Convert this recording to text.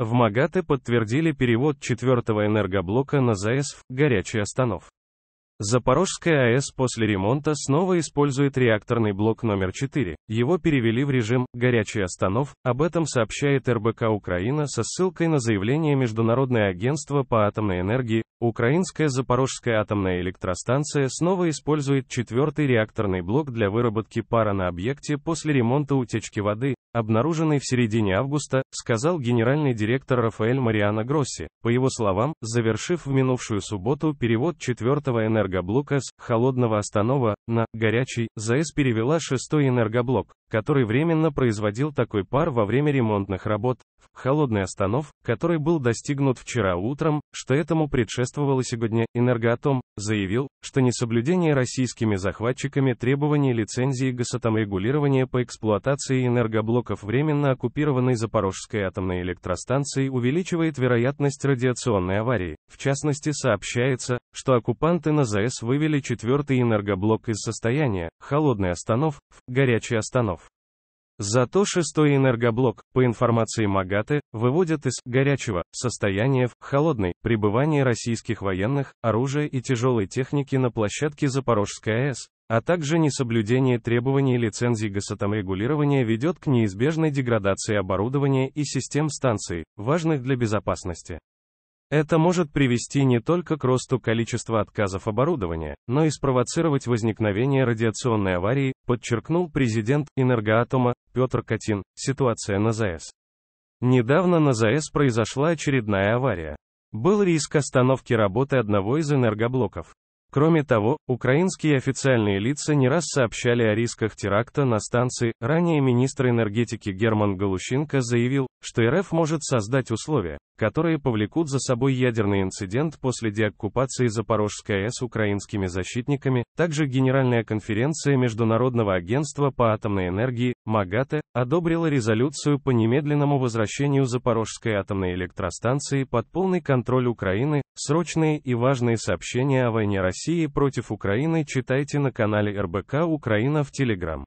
В МАГАТЭ подтвердили перевод четвертого энергоблока на ЗАЭС в «Горячий останов». Запорожская АЭС после ремонта снова использует реакторный блок номер 4. Его перевели в режим «горячий останов», об этом сообщает РБК Украина со ссылкой на заявление Международное агентство по атомной энергии Украинская Запорожская атомная электростанция снова использует четвертый реакторный блок для выработки пара на объекте после ремонта утечки воды, обнаруженной в середине августа, сказал генеральный директор Рафаэль Мариано Гросси. По его словам, завершив в минувшую субботу перевод четвертого энергоблока с холодного останова на горячий, ЗАЭС перевела шестой энергоблок который временно производил такой пар во время ремонтных работ, в холодный останов, который был достигнут вчера утром, что этому предшествовало сегодня, Энергоатом, заявил, что несоблюдение российскими захватчиками требований лицензии госатомрегулирования по эксплуатации энергоблоков временно оккупированной Запорожской атомной электростанции увеличивает вероятность радиационной аварии. В частности сообщается, что оккупанты на ЗАЭС вывели четвертый энергоблок из состояния холодный останов в горячий останов. Зато шестой энергоблок, по информации МАГАТЭ, выводят из горячего состояния в холодный пребывание российских военных, оружия и тяжелой техники на площадке Запорожская АЭС, а также несоблюдение требований лицензий госатомрегулирования ведет к неизбежной деградации оборудования и систем станции, важных для безопасности. Это может привести не только к росту количества отказов оборудования, но и спровоцировать возникновение радиационной аварии, подчеркнул президент Энергоатома Петр Катин, ситуация на ЗАЭС. Недавно на ЗАЭС произошла очередная авария. Был риск остановки работы одного из энергоблоков. Кроме того, украинские официальные лица не раз сообщали о рисках теракта на станции. Ранее министр энергетики Герман Галущенко заявил, что РФ может создать условия, которые повлекут за собой ядерный инцидент после деоккупации Запорожской АЭС украинскими защитниками, также Генеральная конференция Международного агентства по атомной энергии, МАГАТЭ, одобрила резолюцию по немедленному возвращению Запорожской атомной электростанции под полный контроль Украины, срочные и важные сообщения о войне России против Украины читайте на канале РБК Украина в Телеграм.